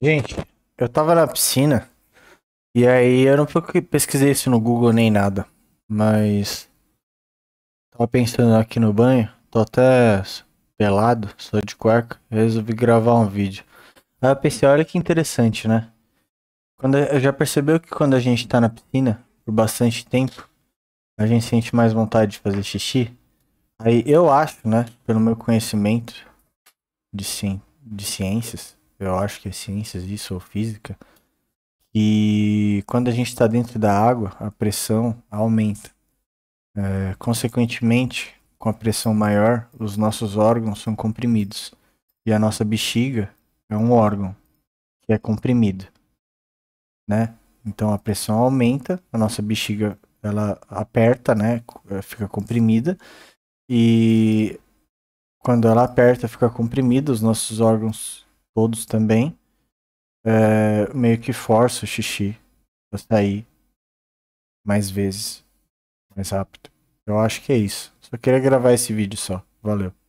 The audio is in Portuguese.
Gente, eu tava na piscina e aí eu não pesquisei isso no Google nem nada, mas tava pensando aqui no banho, tô até pelado, sou de cueca, resolvi gravar um vídeo. Aí eu pensei, olha que interessante, né? Quando eu já percebeu que quando a gente tá na piscina por bastante tempo, a gente sente mais vontade de fazer xixi? Aí eu acho, né, pelo meu conhecimento de, ci... de ciências, eu acho que é ciências isso ou física, que quando a gente está dentro da água, a pressão aumenta. É, consequentemente, com a pressão maior, os nossos órgãos são comprimidos. E a nossa bexiga é um órgão que é comprimido, né? Então a pressão aumenta, a nossa bexiga ela aperta, né? É, fica comprimida e quando ela aperta, fica comprimida, os nossos órgãos todos também, é, meio que força o xixi pra sair mais vezes, mais rápido. Eu acho que é isso. Só queria gravar esse vídeo só. Valeu.